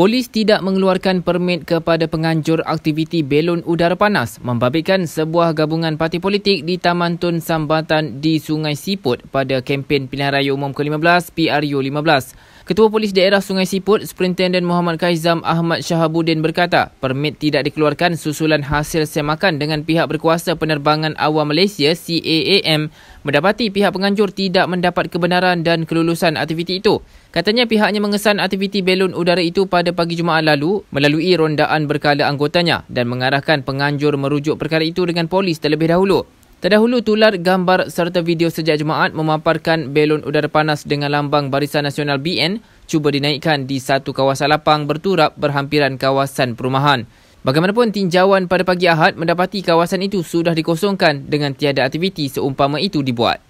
Polis tidak mengeluarkan permit kepada penganjur aktiviti belon udara panas membabitkan sebuah gabungan parti politik di Taman Tun Sambatan di Sungai Siput pada kempen pilihan raya umum ke-15 PRU 15. Ketua Polis Daerah Sungai Siput, Superintendent Muhammad Kaizam Ahmad Shahabuddin berkata, permit tidak dikeluarkan susulan hasil semakan dengan pihak berkuasa penerbangan awam Malaysia CAAM mendapati pihak penganjur tidak mendapat kebenaran dan kelulusan aktiviti itu. Katanya pihaknya mengesan aktiviti belon udara itu pada pagi Jumaat lalu melalui rondaan berkala anggotanya dan mengarahkan penganjur merujuk perkara itu dengan polis terlebih dahulu. Terdahulu tular gambar serta video sejak Jumaat memaparkan belon udara panas dengan lambang Barisan Nasional BN cuba dinaikkan di satu kawasan lapang berturap berhampiran kawasan perumahan. Bagaimanapun tinjauan pada pagi Ahad mendapati kawasan itu sudah dikosongkan dengan tiada aktiviti seumpama itu dibuat.